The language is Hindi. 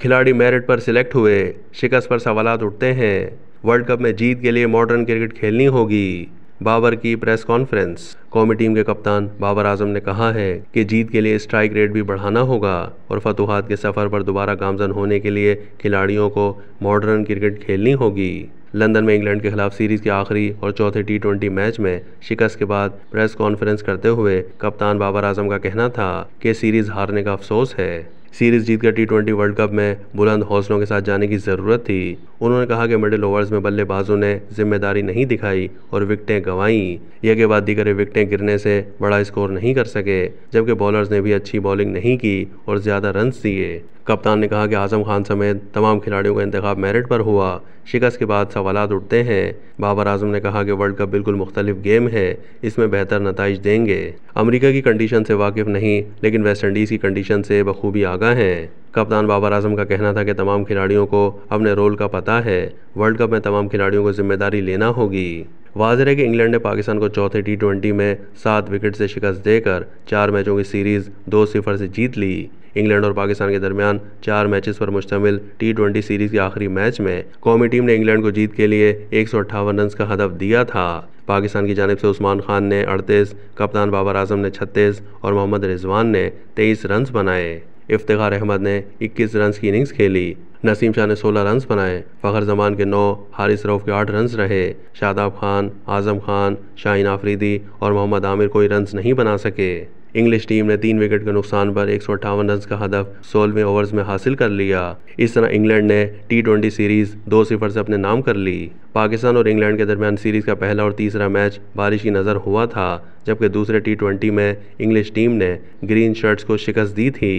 खिलाड़ी मेरिट पर सिलेक्ट हुए शिकस्त पर सवाल उठते हैं वर्ल्ड कप में जीत के लिए मॉडर्न क्रिकेट खेलनी होगी बाबर की प्रेस कॉन्फ्रेंस कौमी टीम के कप्तान बाबर आजम ने कहा है कि जीत के लिए स्ट्राइक रेट भी बढ़ाना होगा और फतुहात के सफर पर दोबारा गामजन होने के लिए खिलाड़ियों को मॉडर्न क्रिकेट खेलनी होगी लंदन में इंग्लैंड के खिलाफ सीरीज के आखिरी और चौथे टी ट्वेंटी मैच में शिकस्त के बाद प्रेस कॉन्फ्रेंस करते हुए कप्तान बाबर आजम का कहना था कि सीरीज हारने का अफसोस है सीरीज जीतकर टी ट्वेंटी वर्ल्ड कप में बुलंद हौसलों के साथ जाने की ज़रूरत थी उन्होंने कहा कि मिडिल ओवर्स में बल्लेबाजों ने जिम्मेदारी नहीं दिखाई और विकटें गंवाई यह के बाद दीगर विकटें गिरने से बड़ा स्कोर नहीं कर सके जबकि बॉलर्स ने भी अच्छी बॉलिंग नहीं की और ज़्यादा रन दिए कप्तान ने कहा कि आजम खान समेत तमाम खिलाड़ियों का इंतखब मेरिट पर हुआ शिकस्त के बाद सवाल उठते हैं बाबर आजम ने कहा कि वर्ल्ड कप बिल्कुल मुख्तलिफ गेम है इसमें बेहतर नतज देंगे अमरीका की कंडीशन से वाकिफ नहीं लेकिन वेस्ट इंडीज़ की कंडीशन से बखूबी आ आगा हैं कप्तान बाबर आजम का कहना था कि तमाम खिलाड़ियों को अपने रोल का पता है वर्ल्ड कप में तमाम खिलाड़ियों को जिम्मेदारी लेना होगी वाजर है कि इंग्लैंड ने पाकिस्तान को चौथे टी में सात विकेट से शिकस्त देकर चार मैचों की सीरीज दो सिफर से जीत ली इंग्लैंड और पाकिस्तान के दरमियान चार मैचेस पर मुश्तमिल टी ट्वेंटी सीरीज के आखिरी मैच में कौमी टीम ने इंग्लैंड को जीत के लिए एक सौ अट्ठावन रन का हदफ दिया था पाकिस्तान की जानब से उस्मान खान ने अड़तीस कप्तान बाबर आजम ने छत्तीस और मोहम्मद रिजवान ने तेईस रन बनाए इफ्तार अहमद ने 21 रन की इनिंग्स खेली नसीम शाह ने 16 रन बनाए फ़खर जमान के 9, हारिस रऊफ़ के 8 रन रहे शादाब खान आज़म खान शाहीन आफरीदी और मोहम्मद आमिर कोई रन नहीं बना सके इंग्लिश टीम ने तीन विकेट के नुकसान पर एक रन का हदफ सोलहवें ओवर्स में हासिल कर लिया इस तरह इंग्लैंड ने टी ट्वेंटी सीरीज दो सिफर से अपने नाम कर ली पाकिस्तान और इंग्लैंड के दरमियान सीरीज का पहला और तीसरा मैच बारिश की नज़र हुआ था जबकि दूसरे टी ट्वेंटी में इंग्लिश टीम ने ग्रीन शर्ट्स को शिकस्त दी थी